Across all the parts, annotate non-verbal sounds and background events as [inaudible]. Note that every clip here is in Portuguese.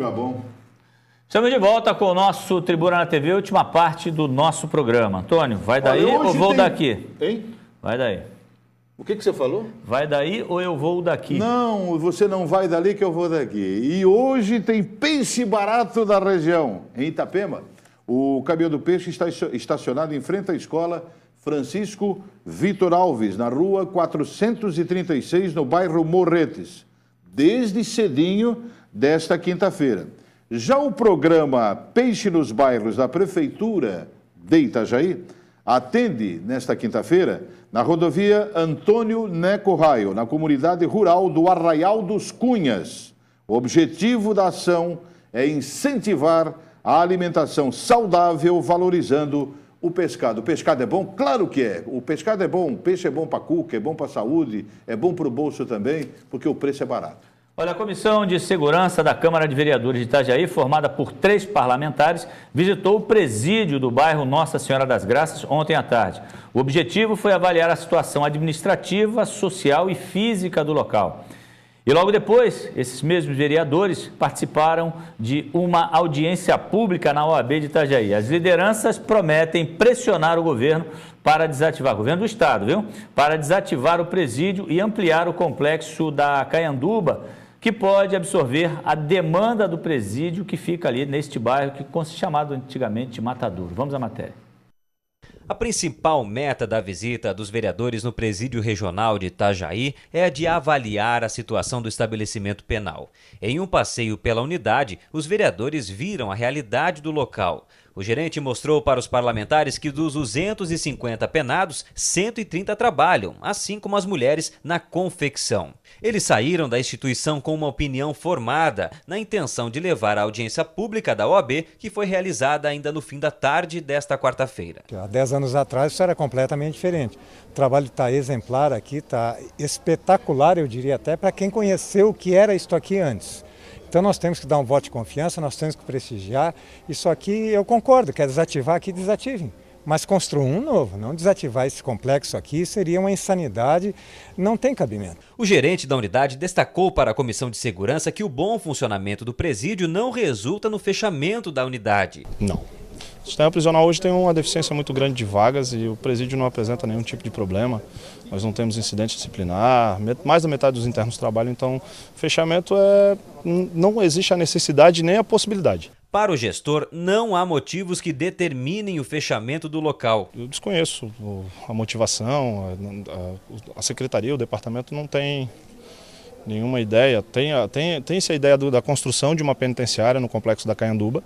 Gabon. Estamos de volta com o nosso Tribuna na TV, última parte do nosso programa. Antônio, vai daí Olha, ou vou tem... daqui? Hein? Vai daí. O que, que você falou? Vai daí ou eu vou daqui? Não, você não vai dali que eu vou daqui. E hoje tem peixe barato da região. Em Itapema, o caminhão do peixe está estacionado em frente à escola Francisco Vitor Alves, na rua 436, no bairro Morretes. Desde cedinho desta quinta-feira. Já o programa Peixe nos Bairros da Prefeitura de Itajaí atende, nesta quinta-feira, na rodovia Antônio Neco Raio, na comunidade rural do Arraial dos Cunhas. O objetivo da ação é incentivar a alimentação saudável, valorizando o pescado. O pescado é bom? Claro que é. O pescado é bom, o peixe é bom para a cuca, é bom para a saúde, é bom para o bolso também, porque o preço é barato. Olha, a Comissão de Segurança da Câmara de Vereadores de Itajaí, formada por três parlamentares, visitou o presídio do bairro Nossa Senhora das Graças ontem à tarde. O objetivo foi avaliar a situação administrativa, social e física do local. E logo depois, esses mesmos vereadores participaram de uma audiência pública na OAB de Itajaí. As lideranças prometem pressionar o governo para desativar, governo do estado, viu? Para desativar o presídio e ampliar o complexo da Caianduba, que pode absorver a demanda do presídio que fica ali neste bairro, que chamado antigamente de Matadouro. Vamos à matéria. A principal meta da visita dos vereadores no presídio regional de Itajaí é a de avaliar a situação do estabelecimento penal. Em um passeio pela unidade, os vereadores viram a realidade do local. O gerente mostrou para os parlamentares que dos 250 penados, 130 trabalham, assim como as mulheres na confecção. Eles saíram da instituição com uma opinião formada, na intenção de levar a audiência pública da OAB, que foi realizada ainda no fim da tarde desta quarta-feira. Há 10 anos atrás isso era completamente diferente. O trabalho está exemplar aqui, está espetacular, eu diria até, para quem conheceu o que era isto aqui antes. Então nós temos que dar um voto de confiança, nós temos que prestigiar. Isso aqui eu concordo, quer desativar aqui, desativem. Mas construam um novo, não desativar esse complexo aqui seria uma insanidade, não tem cabimento. O gerente da unidade destacou para a comissão de segurança que o bom funcionamento do presídio não resulta no fechamento da unidade. Não, Sistema tá prisional hoje tem uma deficiência muito grande de vagas e o presídio não apresenta nenhum tipo de problema. Nós não temos incidente disciplinar, mais da metade dos internos trabalham, então fechamento é não existe a necessidade nem a possibilidade. Para o gestor, não há motivos que determinem o fechamento do local. Eu desconheço a motivação, a secretaria, o departamento não tem nenhuma ideia. Tem, tem, tem essa ideia do, da construção de uma penitenciária no complexo da Caianduba,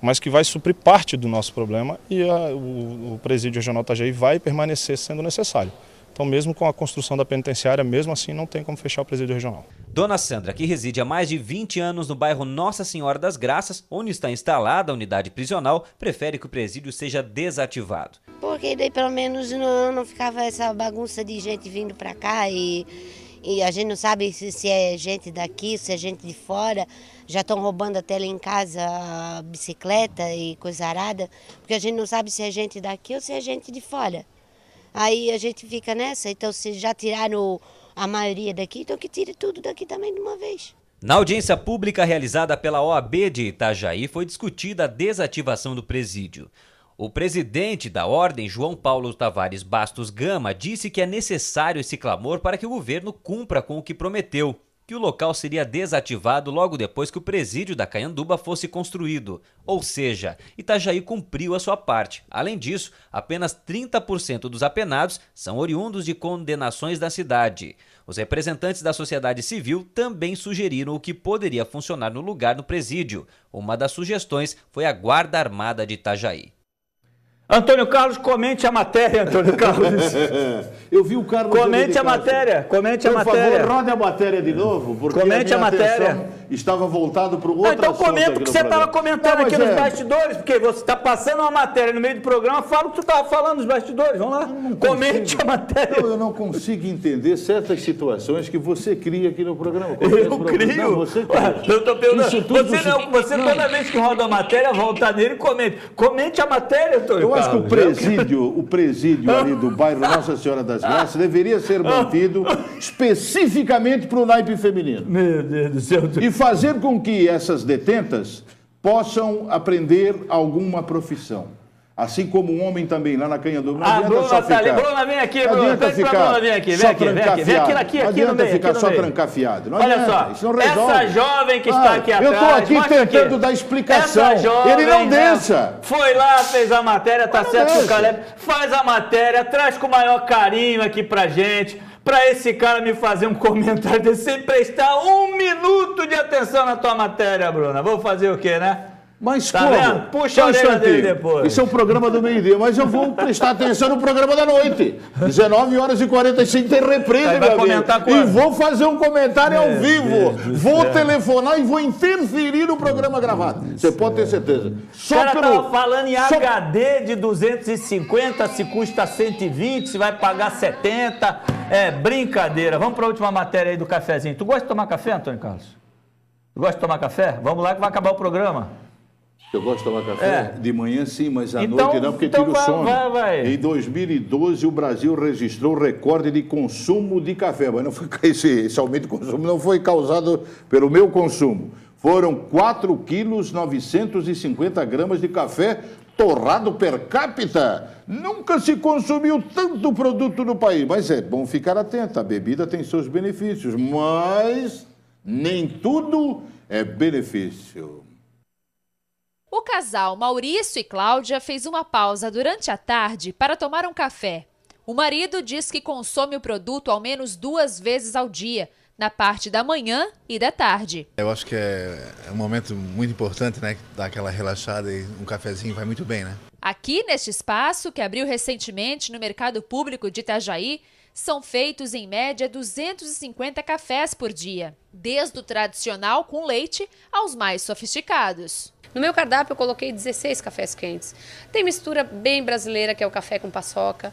mas que vai suprir parte do nosso problema e a, o, o presídio regional Itajaí vai permanecer sendo necessário. Então, mesmo com a construção da penitenciária, mesmo assim, não tem como fechar o presídio regional. Dona Sandra, que reside há mais de 20 anos no bairro Nossa Senhora das Graças, onde está instalada a unidade prisional, prefere que o presídio seja desativado. Porque daí pelo menos não, não ficava essa bagunça de gente vindo para cá e e a gente não sabe se, se é gente daqui, se é gente de fora. Já estão roubando até lá em casa a ah, bicicleta e coisa arada, porque a gente não sabe se é gente daqui ou se é gente de fora. Aí a gente fica nessa. Então, se já tiraram a maioria daqui, então que tire tudo daqui também de uma vez. Na audiência pública realizada pela OAB de Itajaí, foi discutida a desativação do presídio. O presidente da ordem, João Paulo Tavares Bastos Gama, disse que é necessário esse clamor para que o governo cumpra com o que prometeu, que o local seria desativado logo depois que o presídio da Caianduba fosse construído. Ou seja, Itajaí cumpriu a sua parte. Além disso, apenas 30% dos apenados são oriundos de condenações da cidade. Os representantes da sociedade civil também sugeriram o que poderia funcionar no lugar no presídio. Uma das sugestões foi a Guarda Armada de Itajaí. Antônio Carlos, comente a matéria, Antônio [laughs] Carlos. Eu vi o Carlos. Comente a matéria, comente a matéria. Por favor, roda a matéria de novo, porque comente a, a matéria. estava voltado para o outro Então comenta o que você estava comentando Não, aqui é... nos bastidores, porque você está passando uma matéria no meio do programa, fala o que você estava falando nos bastidores, vamos lá. Comente consigo. a matéria. Não, eu não consigo entender certas situações que você cria aqui no programa. eu é crio? Não, você cria. você, você não, você toda vez que roda a matéria, volta nele e comente. Comente a matéria, Antônio. Eu mas que o presídio, o presídio ali do bairro Nossa Senhora das Graças deveria ser mantido especificamente para o naipe feminino. Meu Deus do céu. E fazer com que essas detentas possam aprender alguma profissão. Assim como um homem também, lá na canha do Não ah, Bruna só tá ficar. Tá Bruna, vem aqui, Bruna. Pede ficar, pra Bruna vir aqui. Vem aqui, vem aqui. Vem aqui, aqui, aqui no meio. ficar aqui só trancafiado. Olha adianta, só, essa jovem que ah, está aqui atrás... Eu estou aqui tentando aqui. dar explicação. essa Jovem, Ele não né, deixa. Né, foi lá, fez a matéria, tá não certo com o Caleb... Faz a matéria, traz com o maior carinho aqui pra gente para esse cara me fazer um [laughs] comentário desse, sem prestar um minuto de atenção na tua matéria, Bruna. Vou fazer o quê, né? Mas tá como? Vendo? Puxa um a dele depois. Isso é um programa do meio-dia, mas eu vou prestar atenção no programa da noite. 19 horas e 45 tem reprise, tá, meu amigo. E vou fazer um comentário é, ao vivo. vou telefonar e vou interferir no programa gravado. Você pode ter certeza. Só o cara pelo... tava falando em Só... HD de 250, se custa 120, se vai pagar 70. É brincadeira. Vamos para a última matéria aí do cafezinho. Tu gosta de tomar café, Antônio Carlos? Tu gosta de tomar café? Vamos lá que vai acabar o programa. Eu gosto de tomar café é. de manhã, sim, mas à então, noite não, porque então tira o sono. Vai, vai. Em 2012, o Brasil registrou recorde de consumo de café, mas não foi, [laughs] esse, esse aumento de consumo não foi causado pelo meu consumo. Foram 4 quilos 950 gramas de café torrado per capita. Nunca se consumiu tanto produto no país. Mas é bom ficar atento, a bebida tem seus benefícios, mas nem tudo é benefício. O casal Maurício e Cláudia fez uma pausa durante a tarde para tomar um café. O marido diz que consome o produto ao menos duas vezes ao dia, na parte da manhã e da tarde. Eu acho que é, é um momento muito importante, né? Dar aquela relaxada e um cafezinho vai muito bem, né? Aqui neste espaço, que abriu recentemente no mercado público de Itajaí, são feitos em média 250 cafés por dia, desde o tradicional com leite aos mais sofisticados. No meu cardápio eu coloquei 16 cafés quentes. Tem mistura bem brasileira, que é o café com paçoca.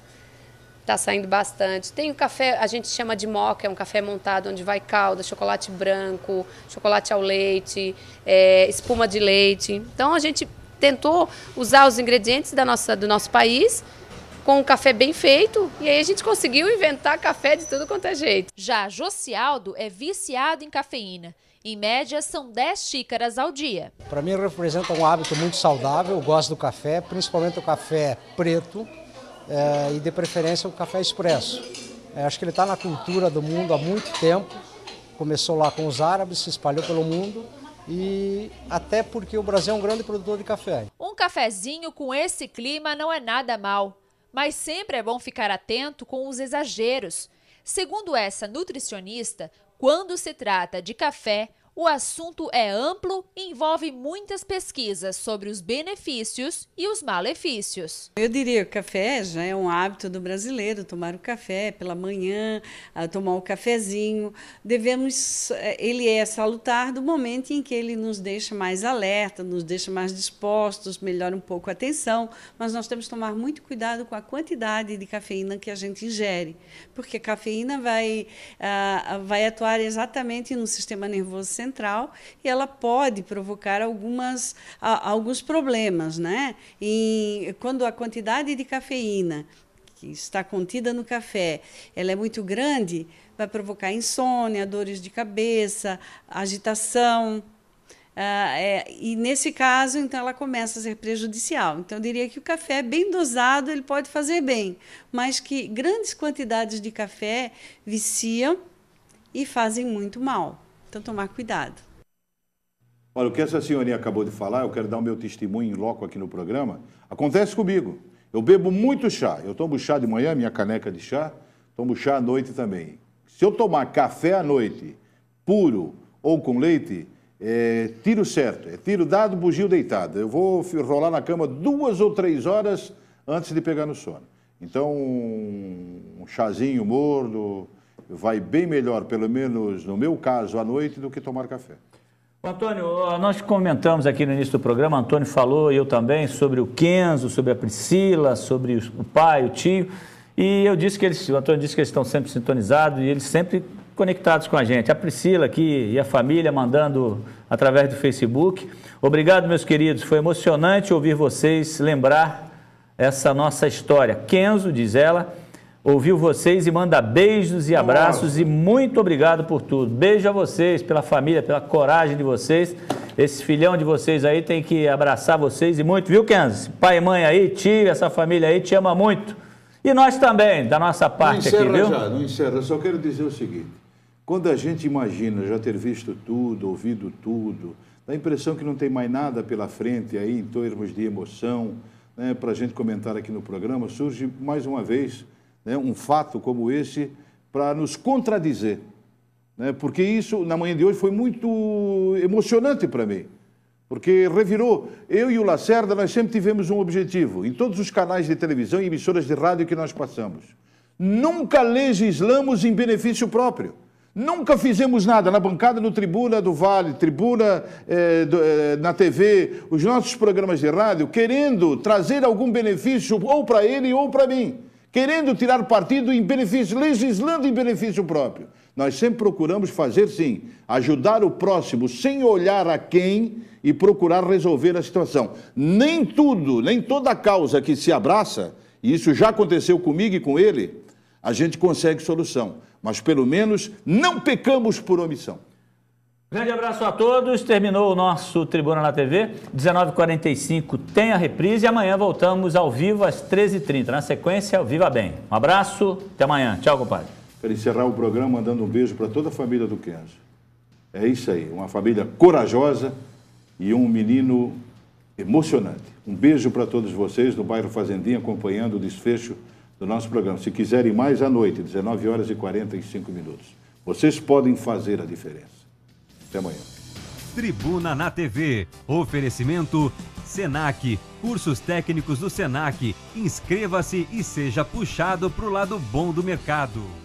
Tá saindo bastante. Tem o café, a gente chama de moca, é um café montado onde vai calda, chocolate branco, chocolate ao leite, é, espuma de leite. Então a gente tentou usar os ingredientes da nossa, do nosso país com um café bem feito e aí a gente conseguiu inventar café de tudo quanto é jeito. Já Josialdo é viciado em cafeína em média, são 10 xícaras ao dia. Para mim, representa um hábito muito saudável. Eu gosto do café, principalmente o café preto é, e, de preferência, o café expresso. É, acho que ele está na cultura do mundo há muito tempo. Começou lá com os árabes, se espalhou pelo mundo e até porque o Brasil é um grande produtor de café. Um cafezinho com esse clima não é nada mal, mas sempre é bom ficar atento com os exageros. Segundo essa nutricionista, quando se trata de café, o assunto é amplo e envolve muitas pesquisas sobre os benefícios e os malefícios. Eu diria que o café já é um hábito do brasileiro, tomar o café pela manhã, tomar o cafezinho. Devemos, eh, ele é salutar do momento em que ele nos deixa mais alerta, nos deixa mais dispostos, melhora um pouco a atenção, mas nós temos que tomar muito cuidado com a quantidade de cafeína que a gente ingere, porque a cafeína vai, ah, vai atuar exatamente no sistema nervoso central central e ela pode provocar algumas, a, alguns problemas, né? E quando a quantidade de cafeína que está contida no café, ela é muito grande, vai provocar insônia, dores de cabeça, agitação. Uh, é, e nesse caso, então, ela começa a ser prejudicial. Então, eu diria que o café é bem dosado ele pode fazer bem, mas que grandes quantidades de café viciam e fazem muito mal. Então, tomar cuidado. Olha, o que essa senhorinha acabou de falar, eu quero dar o meu testemunho em loco aqui no programa. Acontece comigo. Eu bebo muito chá. Eu tomo chá de manhã, minha caneca de chá. Tomo chá à noite também. Se eu tomar café à noite, puro ou com leite, é tiro certo. É tiro dado, bugio deitado. Eu vou rolar na cama duas ou três horas antes de pegar no sono. Então, um chazinho morno, vai bem melhor, pelo menos no meu caso, à noite, do que tomar café. Antônio, nós comentamos aqui no início do programa, Antônio falou e eu também, sobre o Kenzo, sobre a Priscila, sobre o pai, o tio. E eu disse que eles, o Antônio disse que eles estão sempre sintonizados e eles sempre conectados com a gente. A Priscila aqui e a família mandando através do Facebook. Obrigado, meus queridos. Foi emocionante ouvir vocês lembrar essa nossa história. Kenzo, diz ela, ouviu vocês e manda beijos e abraços Nossa. e muito obrigado por tudo. Beijo a vocês, pela família, pela coragem de vocês. Esse filhão de vocês aí tem que abraçar vocês e muito, viu, Kenzo? Pai e mãe aí, tio, essa família aí te ama muito. E nós também, da nossa parte não aqui, viu? Já, não encerra, só quero dizer o seguinte. Quando a gente imagina já ter visto tudo, ouvido tudo, dá a impressão que não tem mais nada pela frente aí em termos de emoção, né, para a gente comentar aqui no programa, surge mais uma vez né, um fato como esse para nos contradizer. Né, porque isso, na manhã de hoje, foi muito emocionante para mim. Porque revirou. Eu e o Lacerda, nós sempre tivemos um objetivo, em todos os canais de televisão e emissoras de rádio que nós passamos. Nunca legislamos em benefício próprio. Nunca fizemos nada na bancada, no Tribuna do Vale, Tribuna eh, do, eh, na TV, os nossos programas de rádio, querendo trazer algum benefício ou para ele ou para mim querendo tirar partido em benefício, legislando em benefício próprio. Nós sempre procuramos fazer sim, ajudar o próximo sem olhar a quem e procurar resolver a situação. Nem tudo, nem toda causa que se abraça, e isso já aconteceu comigo e com ele, a gente consegue solução, mas pelo menos não pecamos por omissão. Grande abraço a todos. Terminou o nosso Tribuna na TV. 19h45 tem a reprise e amanhã voltamos ao vivo às 13h30. Na sequência, Viva Bem. Um abraço, até amanhã. Tchau, compadre. Quero encerrar o programa mandando um beijo para toda a família do Kenzo. É isso aí, uma família corajosa e um menino emocionante. Um beijo para todos vocês do bairro Fazendinha acompanhando o desfecho do nosso programa. Se quiserem mais à noite, 19 horas e 45 minutos. Vocês podem fazer a diferença. Até amanhã. Tribuna na TV. Oferecimento Senac. Cursos técnicos do Senac. Inscreva-se e seja puxado para o lado bom do mercado.